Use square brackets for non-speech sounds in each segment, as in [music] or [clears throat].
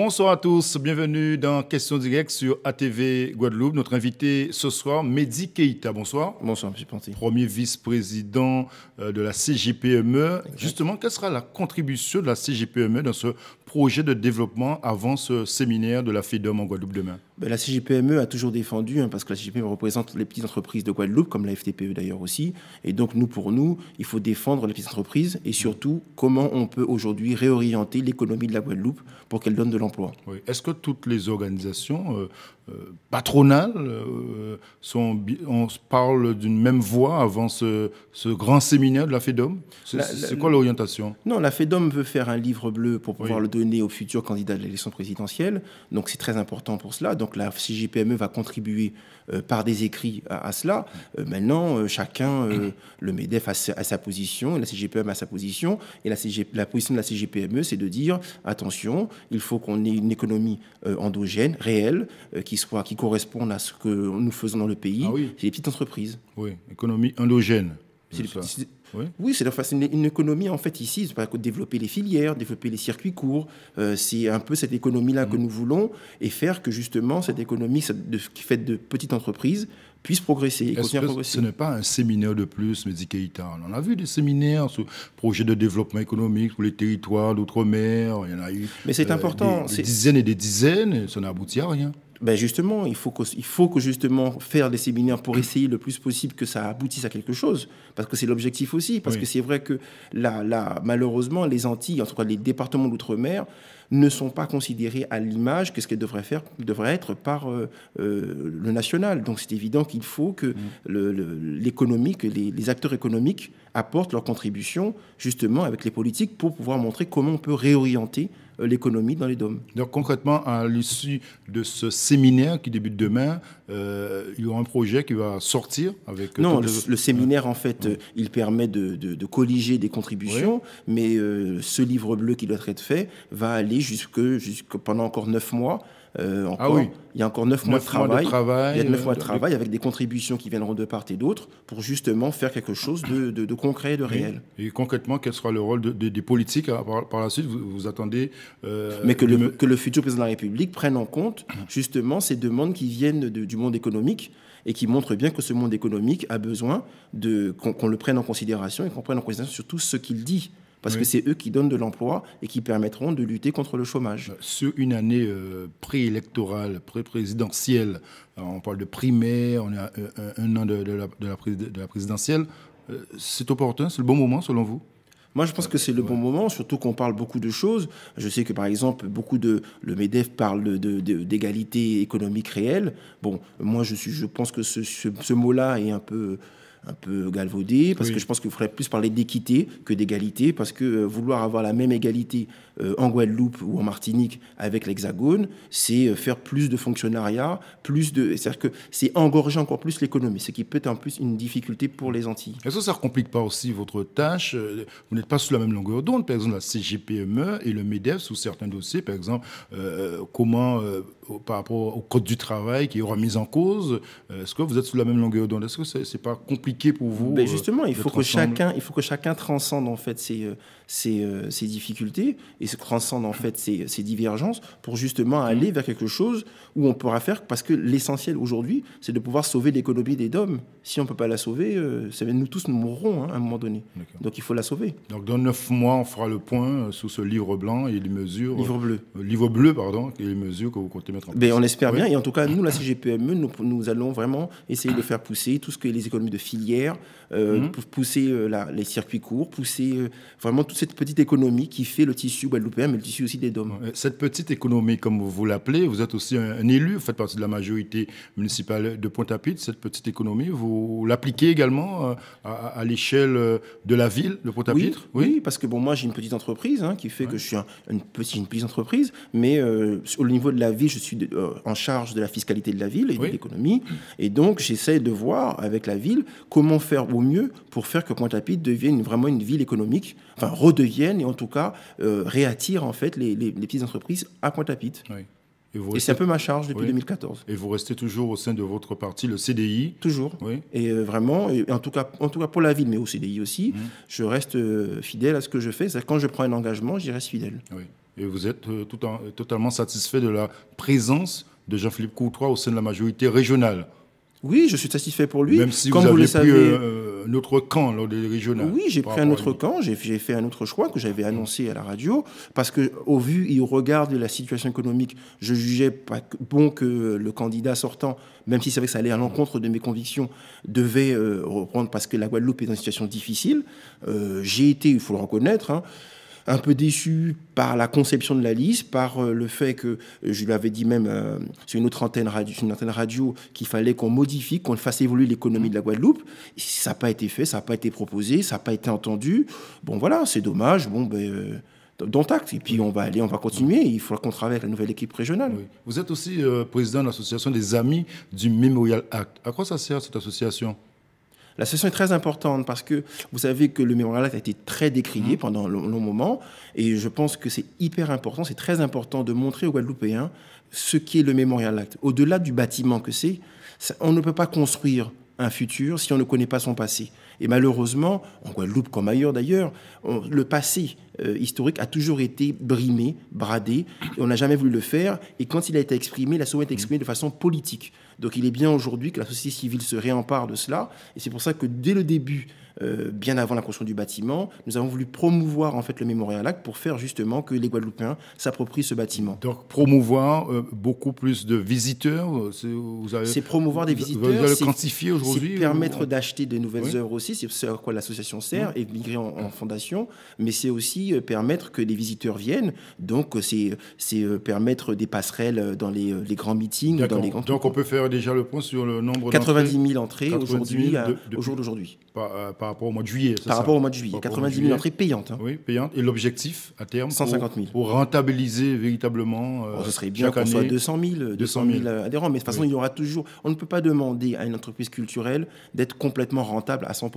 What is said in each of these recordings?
Bonsoir à tous, bienvenue dans Questions directe sur ATV Guadeloupe. Notre invité ce soir, Mehdi Keita. Bonsoir. Bonsoir, M. Panty. Premier vice-président euh, de la CGPME. Justement, quelle sera la contribution de la CGPME dans ce projet de développement avant ce séminaire de la FEDOM en Guadeloupe demain ben, La CGPME a toujours défendu, hein, parce que la CGPME représente les petites entreprises de Guadeloupe, comme la FTPE d'ailleurs aussi. Et donc, nous, pour nous, il faut défendre les petites entreprises et surtout comment on peut aujourd'hui réorienter l'économie de la Guadeloupe pour qu'elle donne de l'emploi est-ce que toutes les organisations euh, euh, patronales. Euh, sont, on parle d'une même voix avant ce, grand séminaire de la FEDOM. C'est quoi l'orientation Non, la FEDOM veut faire un livre bleu pour pouvoir le donner aux futurs candidats de l'élection présidentielle. Donc c'est très important pour cela. Donc la CGPME va contribuer euh, par des écrits à, cela. maintenant, chacun, [clears throat] le MEDEF a sa, position, la CGPME a sa position. Et la, e la position de la CGPME, c'est de dire, attention, il faut qu'on ait une économie endogène, réelle, qui qui correspondent à ce que nous faisons dans le pays. Ah c'est les petites entreprises. Oui, économie endogène. Oui, oui c'est une, une, économie en fait ici, c'est-à-dire pas développer les filières, développer les circuits courts. Euh, c'est un peu cette économie-là que mhm. nous voulons et faire que justement cette économie qui fait faite de petites entreprises puisse progresser. Et que progresser. Ce n'est pas un séminaire de plus, Médicaïta On a vu des séminaires sur projet de développement économique pour les territoires d'outre-mer. Il y en a eu. Mais c'est euh, important. Des, dizaines et des dizaines, et ça n'aboutit à rien ben justement, il faut, que, il faut justement faire des séminaires pour essayer le plus possible que ça aboutisse à quelque chose, parce que c'est l'objectif aussi, parce que c'est vrai que là, là, malheureusement, les Antilles, en tout cas les départements d'outre-mer, ne sont pas considérées à l'image que ce qu'elles devraient, faire, devraient être par euh, euh, le national. Donc c'est évident qu'il faut que mm. l'économie le, les, acteurs économiques apportent leur contribution justement avec les politiques pour pouvoir montrer comment on peut réorienter euh, l'économie dans les DOM. Donc concrètement, à l'issue de ce séminaire qui débute demain, il y aura un projet qui va sortir avec... Non, le, séminaire, en fait, il permet de, colliger des contributions, mais ce livre bleu qui doit être fait va aller jusque, pendant encore neuf mois. Euh, ah oui. Il y a encore neuf mois, de travail. Il y a neuf euh, mois de travail avec des contributions qui viendront de part et d'autre pour justement faire quelque chose de, concret et de réel. Et, concrètement, quel sera le rôle des politiques euh, par, la suite vous, attendez Mais que le, que le, futur président de la République prenne en compte justement ces demandes qui viennent du monde économique et qui montre bien que ce monde économique a besoin qu'on le prenne en considération et qu'on prenne en considération surtout ce qu'il dit parce que c'est eux qui donnent de l'emploi et qui permettront de lutter contre le chômage. Euh, sur une année euh, préélectorale, pré-présidentielle, euh, on parle de primaire, on a un an de, la, de, la, présidentielle, c'est opportun, c'est le bon moment selon vous moi, je pense que c'est le bon moment, surtout qu'on parle beaucoup de choses. Je sais que, par exemple, beaucoup de le Medef parle d'égalité économique réelle. Bon, moi, je suis, je pense que ce, ce mot-là est un peu un peu galvaudé, parce que je pense qu'il faudrait plus parler d'équité que d'égalité, parce que euh, vouloir avoir la même égalité euh, en Guadeloupe ou en Martinique avec l'Hexagone, c'est euh, faire plus de fonctionnariat, plus de... C'est-à-dire que c'est engorger encore plus l'économie, ce qui peut être en plus une difficulté pour les Antilles. Est-ce que ça ne complique pas aussi votre tâche Vous n'êtes pas sous la même longueur d'onde, par exemple la CGPME e et le MEDEF sous certains dossiers, par exemple, comment par rapport au code du travail qui est remis en cause euh, Est-ce que vous êtes sous la même longueur d'onde Est-ce que c'est n'est pas compliqué pour vous ben euh, Justement, il faut, que chacun, il faut que chacun transcende en fait ces, ces, euh, difficultés et se transcende en fait ces, divergences pour justement mmh. aller vers quelque chose où on pourra faire, parce que l'essentiel aujourd'hui, c'est de pouvoir sauver l'économie des DOM. Si on ne peut pas la sauver, nous tous nous mourrons hein, à un moment donné. Donc il faut la sauver. Donc dans neuf mois, on fera le point sur ce livre blanc et les mesures. Livre bleu. livre bleu, pardon, et les mesures que vous comptez ben, on espère bien. Et en tout cas, nous, la CGPME, nous, nous, allons vraiment essayer de faire pousser tout ce que les économies de filière, euh, mhm. pousser euh, les circuits courts, pousser euh, vraiment toute cette petite économie qui fait le tissu guadeloupéen, mais le tissu aussi des DOM. Cette petite économie, comme vous l'appelez, vous êtes aussi un, élu, vous faites partie de la majorité municipale de Pointe-à-Pitre. Cette petite économie, vous l'appliquez également à, l'échelle de la ville de Pointe-à-Pitre oui, parce que bon, moi, j'ai une petite entreprise hein, qui fait que je suis une, petite, une petite entreprise, mais au niveau de la ville, je suis euh, en charge de la fiscalité de la ville et de l'économie. Et donc, j'essaie de voir avec la ville comment faire au mieux pour faire que Pointe-à-Pitre devienne vraiment une ville économique, enfin redevienne et en tout cas euh, réattire en fait les, les, petites entreprises à Pointe-à-Pitre. Et, c'est un peu ma charge depuis 2014. Et vous restez toujours au sein de votre parti, le CDI Toujours. Oui. Et euh, vraiment, en, tout cas, en tout cas pour la ville, mais au CDI aussi, mhm. je reste fidèle à ce que je fais. Quand je prends un engagement, j'y reste fidèle. Oui. Et vous êtes euh, tout totalement satisfait de la présence de Jean-Philippe Courtois au sein de la majorité régionale oui, je suis satisfait pour lui. Même si Comme vous, pris euh, un autre camp lors des régionales. Oui, j'ai pris un autre camp, j'ai fait un autre choix que j'avais annoncé à la radio, parce que au vu et au regard de la situation économique, je jugeais pas bon que le candidat sortant, même si c'est que ça allait à l'encontre de mes convictions, devait euh, reprendre parce que la Guadeloupe est dans une situation difficile. j'ai été, il faut le reconnaître. Hein, un peu déçu par la conception de la liste, par euh, le fait que, euh, je lui avais dit même euh, sur une autre antenne radio, radio qu'il fallait qu'on modifie, qu'on fasse évoluer l'économie de la Guadeloupe. ça n'a pas été fait, ça n'a pas été proposé, ça n'a pas été entendu. Bon voilà, c'est dommage. Bon ben dont acte. Et puis on va aller, on va continuer. Il faudra qu'on travaille avec la nouvelle équipe régionale. Vous êtes aussi président de l'association des Amis du Memorial Act. À quoi ça sert cette association la session est très importante parce que vous savez que le mémorial a été très décrié mm. pendant long, moment et je pense que c'est hyper important, c'est très important de montrer aux Guadeloupéens ce qu'est le mémorial acte. Au-delà du bâtiment que c'est, on ne peut pas construire un futur si on ne connaît pas son passé. Et malheureusement, en Guadeloupe comme ailleurs d'ailleurs, le passé euh, historique a toujours été brimé, bradé. Et on n'a jamais voulu le faire. Et quand il a été exprimé, la a souvent mm. exprimée de façon politique. Donc il est bien aujourd'hui que la société civile se réempare de cela. Et c'est pour ça que dès le début, euh, bien avant la construction du bâtiment, nous avons voulu promouvoir en fait le Mémorial Lac pour faire justement que les Guadeloupéens s'approprient ce bâtiment. Donc promouvoir euh, beaucoup plus de visiteurs C'est promouvoir des visiteurs. Vous allez le quantifier aujourd'hui C'est permettre d'acheter de nouvelles œuvres aussi. C'est à quoi l'association sert, et migrer en fondation. Mais c'est aussi euh, permettre que des visiteurs viennent. Donc, euh, c'est, c'est euh, permettre des passerelles dans les, les grands meetings. Dans les grands Donc, on peut faire déjà le point sur le nombre 90 000 entrées aujourd'hui, au jour d'aujourd'hui. Par, rapport au mois de juillet, Par rapport au mois de juillet. 90 000 entrées payantes. Hein. Oui, payantes. Et l'objectif, à terme 150 000. Pour, rentabiliser véritablement. Oh, ce serait bien qu'on soit 200 000, adhérents. Mais de toute façon, il y aura toujours. On ne peut pas demander à une entreprise culturelle d'être complètement rentable à 100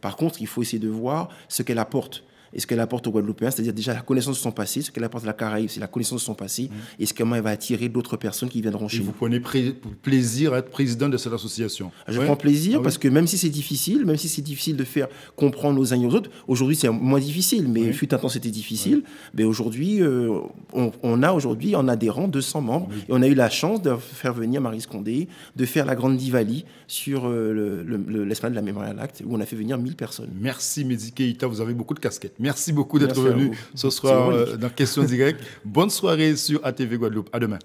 Par contre, il faut essayer de voir ce qu'elle apporte et ce qu'elle apporte aux Guadeloupéens, c'est-à-dire déjà la connaissance de son passé, ce qu'elle apporte à la Caraïbe, c'est la connaissance de son passé, mhm. et ce comment elle va attirer d'autres personnes qui viendront chez vous. Vous prenez plaisir à être président de cette association. Je prends plaisir ah parce que même si c'est difficile, même si c'est difficile de faire comprendre aux uns et aux autres, aujourd'hui c'est moins difficile, mais fut un temps c'était difficile, mais aujourd'hui euh, on, a aujourd'hui en adhérent 200 membres, et on a eu la chance de faire venir Marie Scondé, de faire la grande Divali sur euh, le, de la Mémorial à l'acte, où on a fait venir 1000 personnes. Merci Mehdi vous avez beaucoup de casquettes. Merci beaucoup d'être venu ce soir euh, dans Questions directes ». Bonne soirée sur ATV Guadeloupe. À demain.